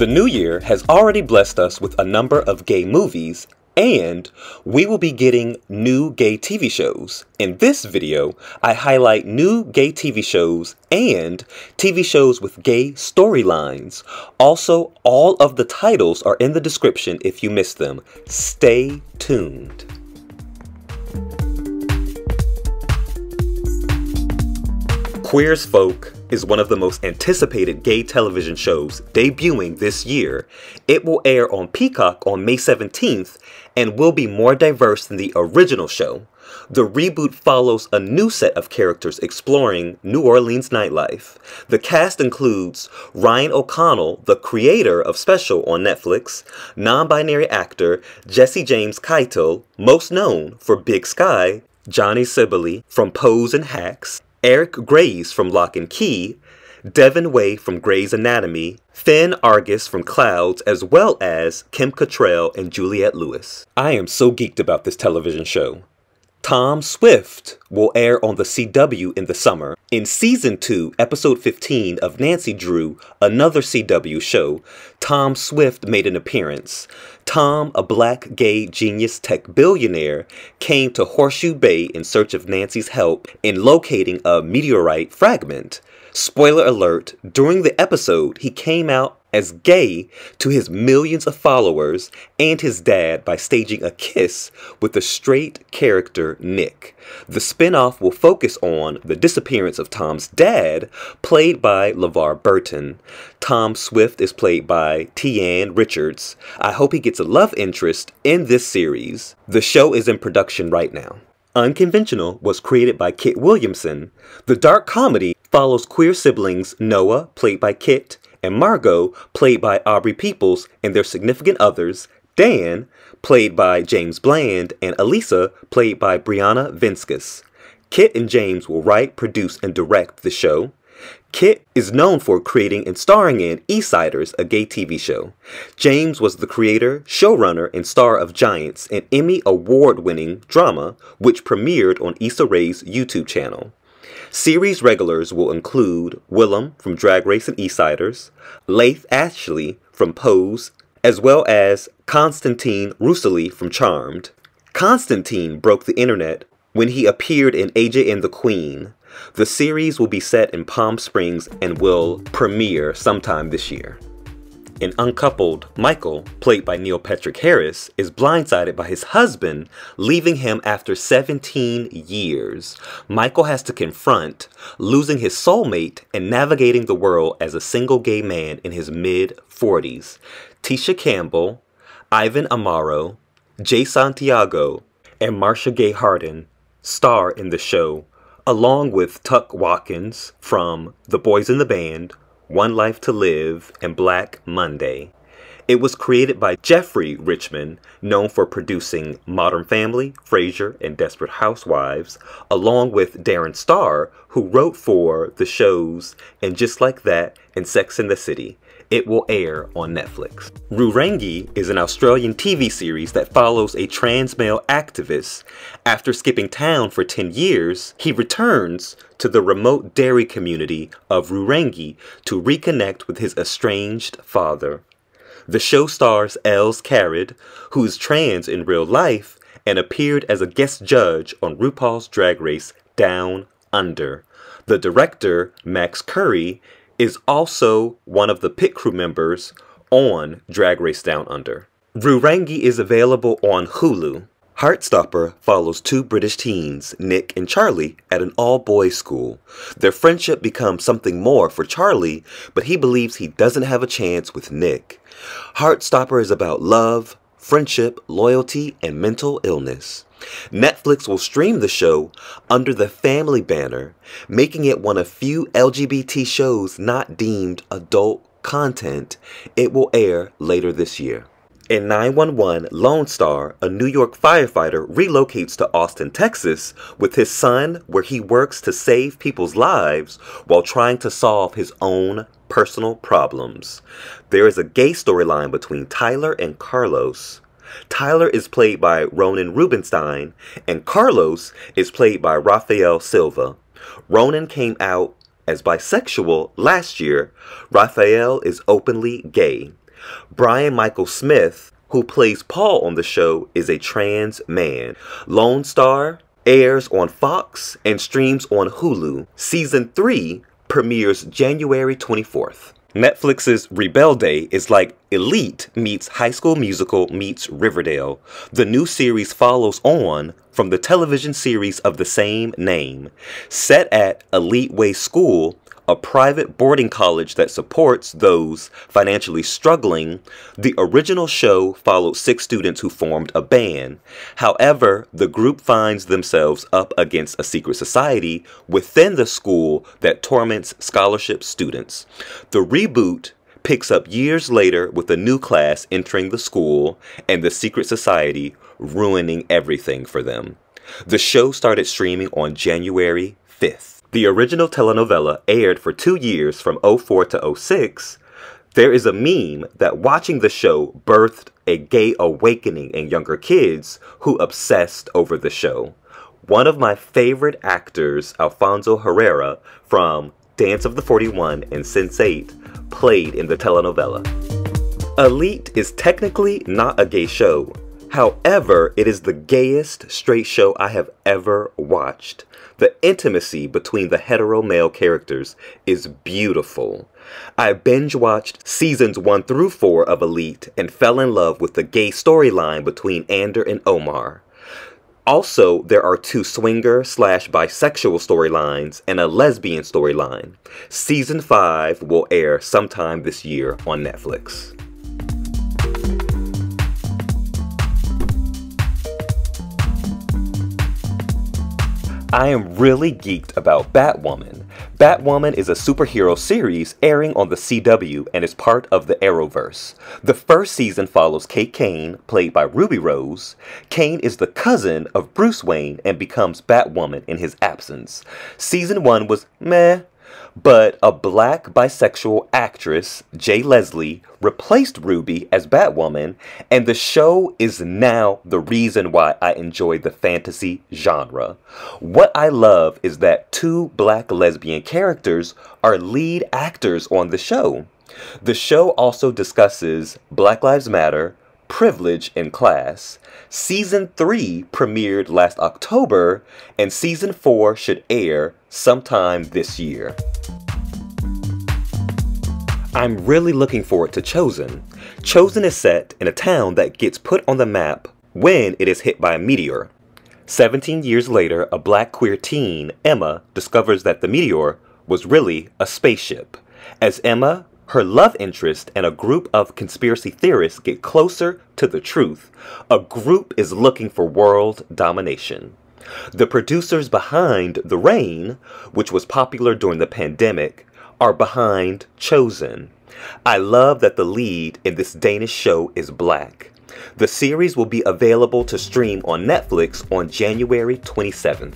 The new year has already blessed us with a number of gay movies, and we will be getting new gay TV shows. In this video, I highlight new gay TV shows and TV shows with gay storylines. Also, all of the titles are in the description if you missed them. Stay tuned. Queers Folk is one of the most anticipated gay television shows debuting this year. It will air on Peacock on May 17th and will be more diverse than the original show. The reboot follows a new set of characters exploring New Orleans nightlife. The cast includes Ryan O'Connell, the creator of Special on Netflix, non binary actor Jesse James Keitel, most known for Big Sky, Johnny Sibley from Pose and Hacks, Eric Graves from Lock and Key, Devin Way from Grey's Anatomy, Finn Argus from Clouds, as well as Kim Cattrall and Juliette Lewis. I am so geeked about this television show. Tom Swift will air on the CW in the summer. In season 2, episode 15 of Nancy Drew, another CW show, Tom Swift made an appearance. Tom, a black gay genius tech billionaire, came to Horseshoe Bay in search of Nancy's help in locating a meteorite fragment. Spoiler alert, during the episode, he came out as gay to his millions of followers and his dad by staging a kiss with the straight character Nick. The spinoff will focus on the disappearance of Tom's dad, played by LeVar Burton. Tom Swift is played by Tian Richards. I hope he gets a love interest in this series. The show is in production right now. Unconventional was created by Kit Williamson. The dark comedy follows queer siblings Noah, played by Kit, and Margot, played by Aubrey Peoples and their significant others, Dan, played by James Bland, and Elisa, played by Brianna Vinskis. Kit and James will write, produce, and direct the show. Kit is known for creating and starring in Eastsiders, a gay TV show. James was the creator, showrunner, and star of Giants, an Emmy award winning drama which premiered on Issa Rae's YouTube channel. Series regulars will include Willem from Drag Race and Eastsiders, Laith Ashley from Pose, as well as Constantine Rusali from Charmed. Constantine broke the internet when he appeared in AJ and the Queen. The series will be set in Palm Springs and will premiere sometime this year and uncoupled Michael, played by Neil Patrick Harris, is blindsided by his husband leaving him after 17 years. Michael has to confront losing his soulmate and navigating the world as a single gay man in his mid 40s. Tisha Campbell, Ivan Amaro, Jay Santiago, and Marcia Gay Harden star in the show, along with Tuck Watkins from The Boys in the Band, one Life to Live and Black Monday. It was created by Jeffrey Richman, known for producing Modern Family, Frasier, and Desperate Housewives, along with Darren Starr, who wrote for the shows And Just Like That and Sex in the City. It will air on Netflix. Rurangi is an Australian TV series that follows a trans male activist. After skipping town for 10 years, he returns to the remote dairy community of Rurangi to reconnect with his estranged father. The show stars Els Carrad, who is trans in real life and appeared as a guest judge on RuPaul's Drag Race Down Under. The director, Max Curry, is also one of the pit crew members on Drag Race Down Under. Rurangi is available on Hulu. Heartstopper follows two British teens, Nick and Charlie, at an all boys school. Their friendship becomes something more for Charlie, but he believes he doesn't have a chance with Nick. Heartstopper is about love, friendship, loyalty, and mental illness. Netflix will stream the show under the family banner, making it one of few LGBT shows not deemed adult content. It will air later this year. In 911, Lone Star, a New York firefighter, relocates to Austin, Texas with his son, where he works to save people's lives while trying to solve his own personal problems. There is a gay storyline between Tyler and Carlos. Tyler is played by Ronan Rubinstein, and Carlos is played by Rafael Silva. Ronan came out as bisexual last year. Rafael is openly gay. Brian Michael Smith, who plays Paul on the show, is a trans man. Lone Star airs on Fox and streams on Hulu. Season 3 premieres January 24th. Netflix's Rebel Day is like Elite meets High School Musical meets Riverdale. The new series follows on from the television series of the same name. Set at Elite Way School, a private boarding college that supports those financially struggling, the original show followed six students who formed a band. However, the group finds themselves up against a secret society within the school that torments scholarship students. The reboot picks up years later with a new class entering the school and the secret society ruining everything for them. The show started streaming on January 5th. The original telenovela aired for two years from 04 to 06. There is a meme that watching the show birthed a gay awakening in younger kids who obsessed over the show. One of my favorite actors, Alfonso Herrera, from Dance of the 41 and Sense 8, played in the telenovela. Elite is technically not a gay show, However, it is the gayest straight show I have ever watched. The intimacy between the hetero male characters is beautiful. I binge watched seasons 1 through 4 of Elite and fell in love with the gay storyline between Ander and Omar. Also, there are two swinger slash bisexual storylines and a lesbian storyline. Season 5 will air sometime this year on Netflix. I am really geeked about Batwoman. Batwoman is a superhero series airing on the CW and is part of the Arrowverse. The first season follows Kate Kane, played by Ruby Rose. Kane is the cousin of Bruce Wayne and becomes Batwoman in his absence. Season 1 was meh, but a black bisexual actress, Jay Leslie, replaced Ruby as Batwoman, and the show is now the reason why I enjoy the fantasy genre. What I love is that two black lesbian characters are lead actors on the show. The show also discusses Black Lives Matter, privilege in class. Season 3 premiered last October, and season 4 should air sometime this year. I'm really looking forward to Chosen. Chosen is set in a town that gets put on the map when it is hit by a meteor. 17 years later, a black queer teen, Emma, discovers that the meteor was really a spaceship. As Emma, her love interest, and a group of conspiracy theorists get closer to the truth, a group is looking for world domination. The producers behind The Rain, which was popular during the pandemic, are behind Chosen. I love that the lead in this Danish show is black. The series will be available to stream on Netflix on January 27th.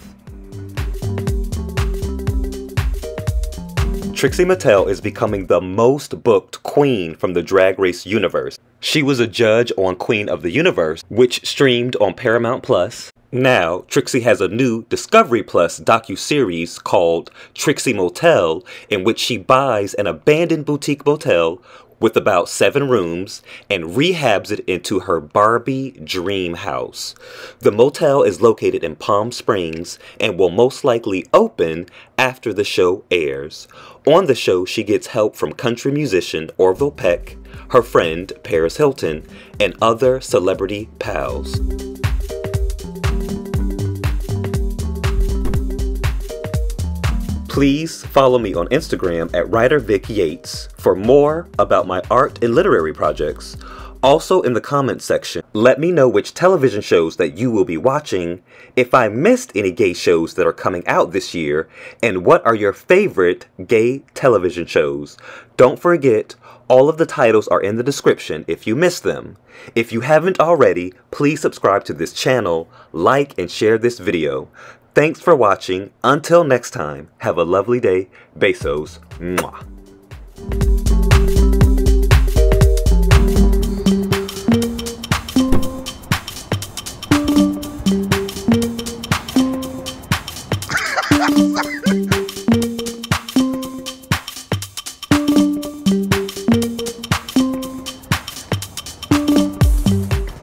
Trixie Mattel is becoming the most booked queen from the Drag Race universe. She was a judge on Queen of the Universe, which streamed on Paramount Plus, now, Trixie has a new Discovery Plus docu-series called Trixie Motel, in which she buys an abandoned boutique motel with about seven rooms and rehabs it into her Barbie dream house. The motel is located in Palm Springs and will most likely open after the show airs. On the show, she gets help from country musician Orville Peck, her friend Paris Hilton, and other celebrity pals. Please follow me on Instagram at writer Vic Yates for more about my art and literary projects. Also in the comments section, let me know which television shows that you will be watching, if I missed any gay shows that are coming out this year, and what are your favorite gay television shows. Don't forget, all of the titles are in the description if you missed them. If you haven't already, please subscribe to this channel, like and share this video. Thanks for watching. Until next time, have a lovely day. Besos. Mwah.